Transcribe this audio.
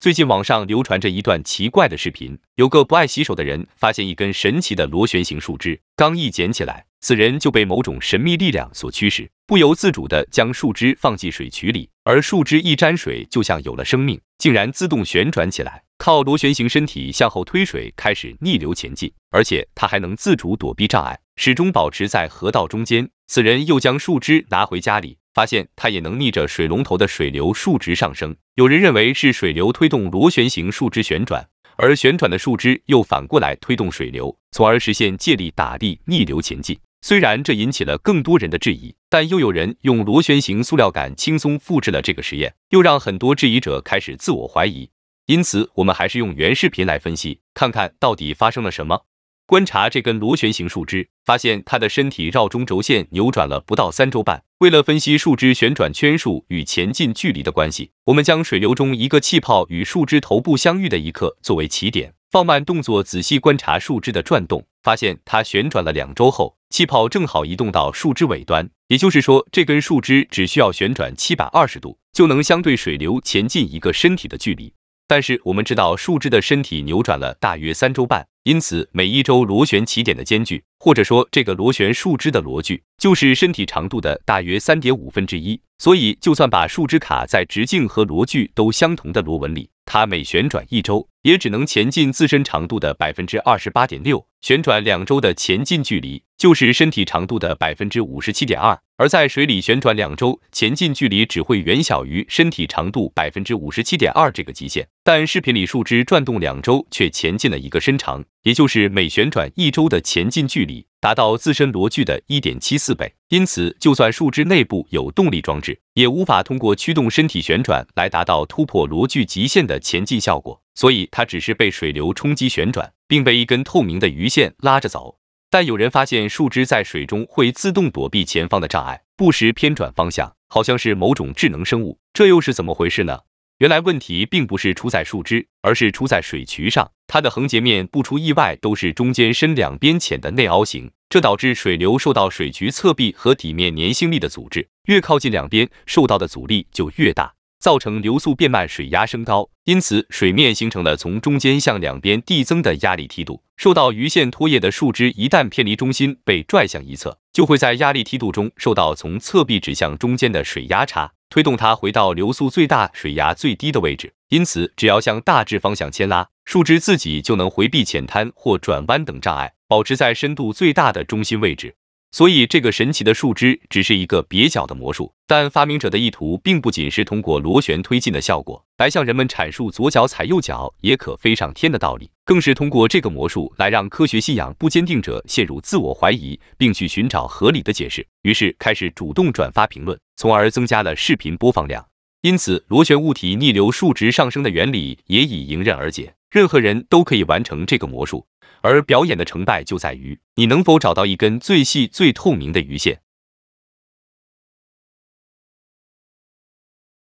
最近网上流传着一段奇怪的视频，有个不爱洗手的人发现一根神奇的螺旋形树枝，刚一捡起来，此人就被某种神秘力量所驱使，不由自主地将树枝放进水渠里，而树枝一沾水，就像有了生命，竟然自动旋转起来，靠螺旋形身体向后推水，开始逆流前进，而且它还能自主躲避障碍，始终保持在河道中间。此人又将树枝拿回家里。发现它也能逆着水龙头的水流竖直上升。有人认为是水流推动螺旋形树枝旋转，而旋转的树枝又反过来推动水流，从而实现借力打力逆流前进。虽然这引起了更多人的质疑，但又有人用螺旋形塑料杆轻松复制了这个实验，又让很多质疑者开始自我怀疑。因此，我们还是用原视频来分析，看看到底发生了什么。观察这根螺旋形树枝，发现它的身体绕中轴线扭转了不到三周半。为了分析树枝旋转圈数与前进距离的关系，我们将水流中一个气泡与树枝头部相遇的一刻作为起点，放慢动作，仔细观察树枝的转动，发现它旋转了两周后，气泡正好移动到树枝尾端。也就是说，这根树枝只需要旋转七百二十度，就能相对水流前进一个身体的距离。但是我们知道，树枝的身体扭转了大约三周半。因此，每一周螺旋起点的间距，或者说这个螺旋树枝的螺距，就是身体长度的大约三点五分之一。所以，就算把树枝卡在直径和螺距都相同的螺纹里，它每旋转一周也只能前进自身长度的百分之二十八点六。旋转两周的前进距离就是身体长度的百分之五十七点二。而在水里旋转两周，前进距离只会远小于身体长度百分之五十七点二这个极限。但视频里树枝转动两周，却前进了一个身长，也就是每旋转一周的前进距离达到自身螺距的一点七四倍。因此，就算树枝内部有动力装置，也无法通过驱动身体旋转来达到突破螺距极限的前进效果。所以它只是被水流冲击旋转，并被一根透明的鱼线拉着走。但有人发现树枝在水中会自动躲避前方的障碍，不时偏转方向，好像是某种智能生物。这又是怎么回事呢？原来问题并不是出在树枝，而是出在水渠上。它的横截面不出意外都是中间深、两边浅的内凹形，这导致水流受到水渠侧壁和底面粘性力的阻滞，越靠近两边受到的阻力就越大，造成流速变慢、水压升高。因此，水面形成了从中间向两边递增的压力梯度。受到鱼线拖曳的树枝一旦偏离中心被拽向一侧，就会在压力梯度中受到从侧壁指向中间的水压差。推动它回到流速最大、水压最低的位置，因此只要向大致方向牵拉树枝，自己就能回避浅滩或转弯等障碍，保持在深度最大的中心位置。所以这个神奇的树枝只是一个蹩脚的魔术，但发明者的意图并不仅是通过螺旋推进的效果来向人们阐述左脚踩右脚也可飞上天的道理。更是通过这个魔术来让科学信仰不坚定者陷入自我怀疑，并去寻找合理的解释，于是开始主动转发评论，从而增加了视频播放量。因此，螺旋物体逆流数值上升的原理也已迎刃而解。任何人都可以完成这个魔术，而表演的成败就在于你能否找到一根最细最透明的鱼线。